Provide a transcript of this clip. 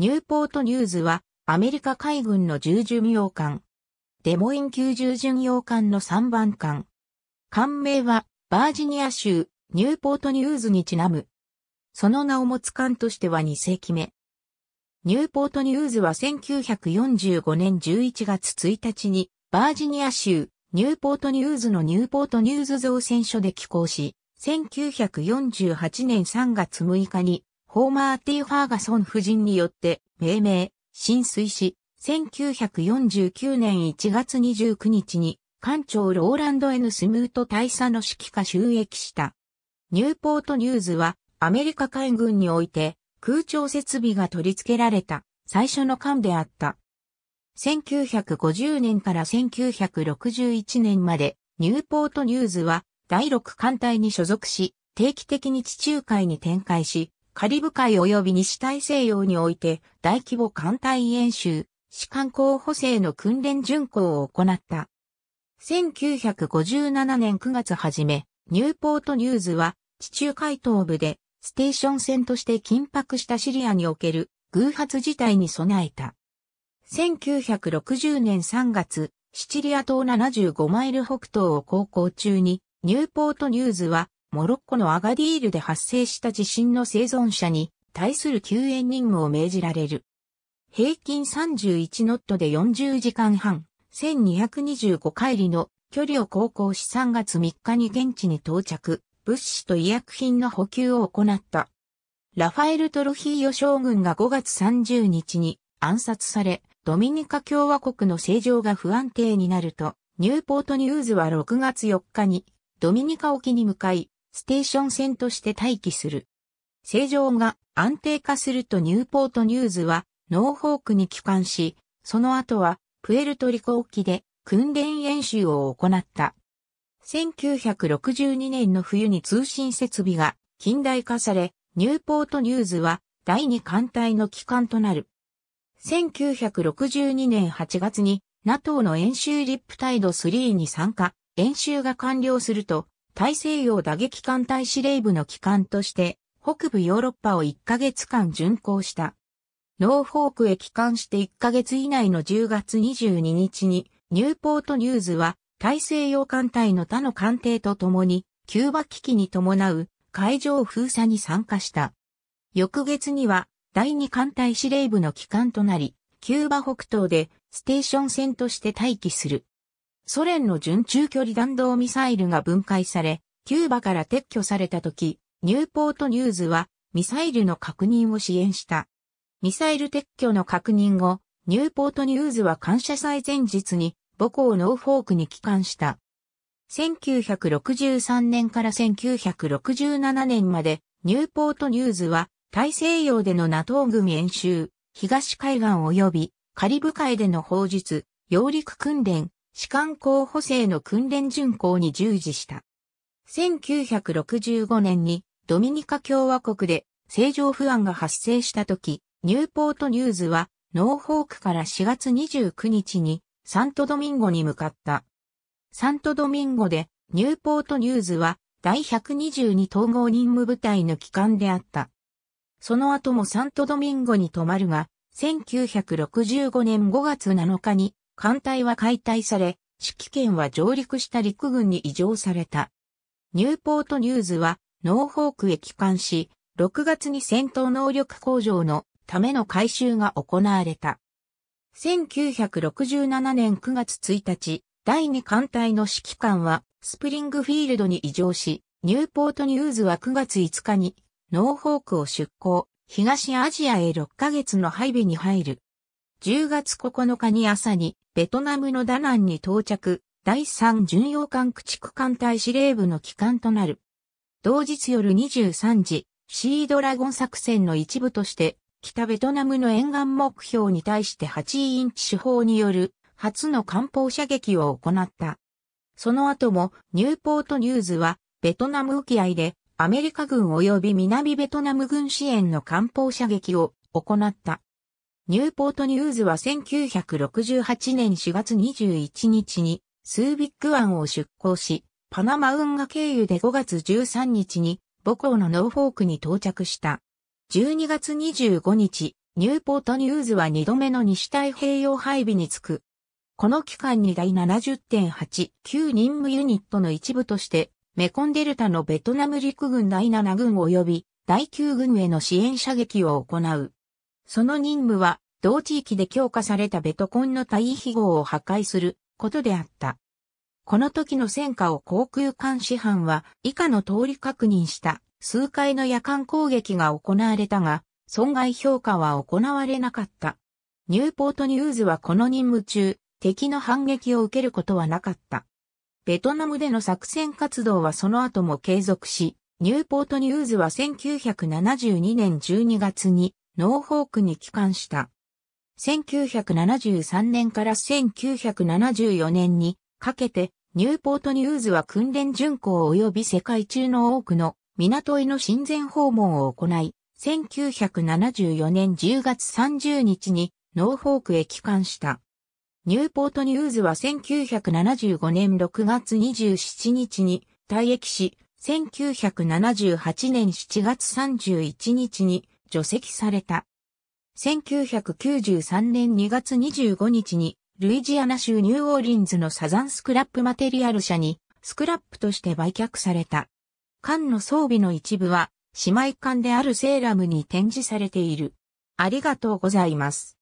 ニューポートニューズは、アメリカ海軍の重巡洋艦。デモイン級重巡洋艦の3番艦。艦名は、バージニア州、ニューポートニューズにちなむ。その名を持つ艦としては2世紀目。ニューポートニューズは1945年11月1日に、バージニア州、ニューポートニューズのニューポートニューズ造船所で寄港し、1948年3月6日にホーマー・ティー・ファーガソン夫人によって命名、浸水し、1949年1月29日に、艦長ローランド・エヌスムート大佐の指揮下収益した。ニューポート・ニューズは、アメリカ海軍において、空調設備が取り付けられた、最初の艦であった。1950年から1961年まで、ニューポート・ニューズは、第6艦隊に所属し、定期的に地中海に展開し、カリブ海及び西大西洋において大規模艦隊演習、士官候補生の訓練巡航を行った。1957年9月初め、ニューポートニューズは地中海東部でステーション戦として緊迫したシリアにおける偶発事態に備えた。1960年3月、シチリア島75マイル北東を航行中に、ニューポートニューズはモロッコのアガディールで発生した地震の生存者に対する救援任務を命じられる。平均31ノットで40時間半、1225海里の距離を航行し3月3日に現地に到着、物資と医薬品の補給を行った。ラファエル・トロヒーヨ将軍が5月30日に暗殺され、ドミニカ共和国の政情が不安定になると、ニューポートニューズは6月4日にドミニカ沖に向かい、ステーション線として待機する。正常が安定化するとニューポートニューズはノーホークに帰還し、その後はプエルトリコ沖で訓練演習を行った。1962年の冬に通信設備が近代化され、ニューポートニューズは第2艦隊の帰還となる。1962年8月に NATO の演習リップタイド3に参加、演習が完了すると大西洋打撃艦隊司令部の機関として、北部ヨーロッパを1ヶ月間巡航した。ノーフォークへ帰還して1ヶ月以内の10月22日に、ニューポートニューズは、大西洋艦隊の他の艦艇と共に、キューバ危機に伴う海上封鎖に参加した。翌月には、第2艦隊司令部の機関となり、キューバ北東でステーション船として待機する。ソ連の準中距離弾道ミサイルが分解され、キューバから撤去された時、ニューポートニューズはミサイルの確認を支援した。ミサイル撤去の確認後、ニューポートニューズは感謝祭前日に母校ノーフォークに帰還した。1963年から1967年までニューポートニューズは大西洋での NATO 軍演習、東海岸及びカリブ海での砲術、揚陸訓練、士官候補生の訓練巡行に従事した。1965年にドミニカ共和国で政情不安が発生した時、ニューポートニューズはノーホークから4月29日にサントドミンゴに向かった。サントドミンゴでニューポートニューズは第122統合任務部隊の機関であった。その後もサントドミンゴに泊まるが、1965年5月7日に艦隊は解体され、指揮権は上陸した陸軍に移譲された。ニューポートニューズはノーホークへ帰還し、6月に戦闘能力向上のための改修が行われた。1967年9月1日、第2艦隊の指揮官はスプリングフィールドに移譲し、ニューポートニューズは9月5日にノーホークを出港、東アジアへ6ヶ月の配備に入る。10月9日に朝に、ベトナムのダナンに到着、第3巡洋艦駆逐艦隊司令部の機関となる。同日夜23時、シードラゴン作戦の一部として、北ベトナムの沿岸目標に対して8インチ手法による初の艦砲射撃を行った。その後もニューポートニューズはベトナム沖合でアメリカ軍及び南ベトナム軍支援の艦砲射撃を行った。ニューポートニューズは1968年4月21日にスービック湾を出港し、パナマ運河経由で5月13日に母校のノーフォークに到着した。12月25日、ニューポートニューズは2度目の西太平洋配備に着く。この期間に第70.89任務ユニットの一部として、メコンデルタのベトナム陸軍第7軍及び第9軍への支援射撃を行う。その任務は、同地域で強化されたベトコンの対比号を破壊することであった。この時の戦果を航空監視班は以下の通り確認した数回の夜間攻撃が行われたが、損害評価は行われなかった。ニューポートニューズはこの任務中、敵の反撃を受けることはなかった。ベトナムでの作戦活動はその後も継続し、ニューポートニューズは1972年12月にノーフォークに帰還した。1973年から1974年にかけて、ニューポートニューズは訓練巡航及び世界中の多くの港への親善訪問を行い、1974年10月30日にノーフォークへ帰還した。ニューポートニューズは1975年6月27日に退役し、1978年7月31日に除籍された。1993年2月25日に、ルイジアナ州ニューオーリンズのサザンスクラップマテリアル社に、スクラップとして売却された。艦の装備の一部は、姉妹艦であるセーラムに展示されている。ありがとうございます。